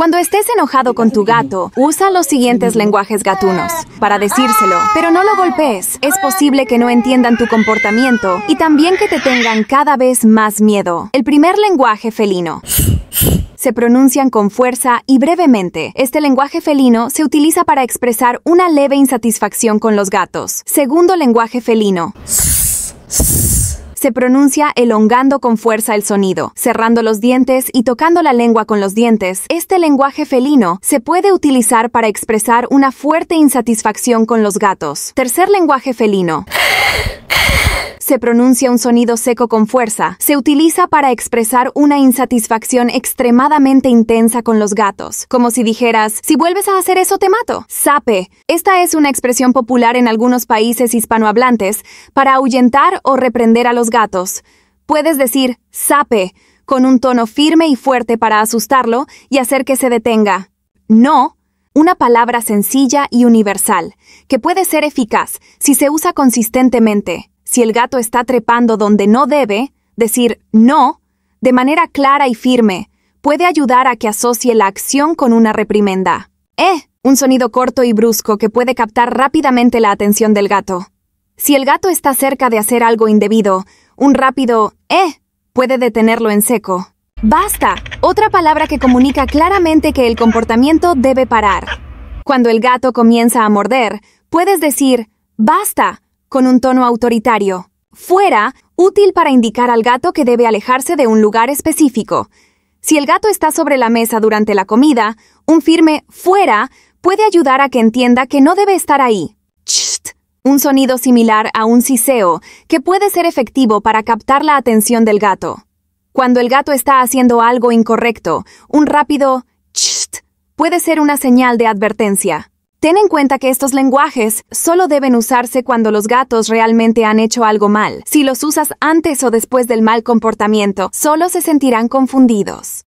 Cuando estés enojado con tu gato, usa los siguientes lenguajes gatunos para decírselo, pero no lo golpees. Es posible que no entiendan tu comportamiento y también que te tengan cada vez más miedo. El primer lenguaje felino se pronuncian con fuerza y brevemente. Este lenguaje felino se utiliza para expresar una leve insatisfacción con los gatos. Segundo lenguaje felino se pronuncia elongando con fuerza el sonido, cerrando los dientes y tocando la lengua con los dientes. Este lenguaje felino se puede utilizar para expresar una fuerte insatisfacción con los gatos. Tercer lenguaje felino se pronuncia un sonido seco con fuerza, se utiliza para expresar una insatisfacción extremadamente intensa con los gatos, como si dijeras, si vuelves a hacer eso te mato. Sape. Esta es una expresión popular en algunos países hispanohablantes para ahuyentar o reprender a los gatos. Puedes decir, sape, con un tono firme y fuerte para asustarlo y hacer que se detenga. No una palabra sencilla y universal, que puede ser eficaz si se usa consistentemente. Si el gato está trepando donde no debe, decir no, de manera clara y firme, puede ayudar a que asocie la acción con una reprimenda. ¡Eh! Un sonido corto y brusco que puede captar rápidamente la atención del gato. Si el gato está cerca de hacer algo indebido, un rápido ¡eh! puede detenerlo en seco. ¡Basta! Otra palabra que comunica claramente que el comportamiento debe parar. Cuando el gato comienza a morder, puedes decir ¡basta! con un tono autoritario. Fuera, útil para indicar al gato que debe alejarse de un lugar específico. Si el gato está sobre la mesa durante la comida, un firme fuera puede ayudar a que entienda que no debe estar ahí. Chst, un sonido similar a un siseo, que puede ser efectivo para captar la atención del gato. Cuando el gato está haciendo algo incorrecto, un rápido chst puede ser una señal de advertencia. Ten en cuenta que estos lenguajes solo deben usarse cuando los gatos realmente han hecho algo mal. Si los usas antes o después del mal comportamiento, solo se sentirán confundidos.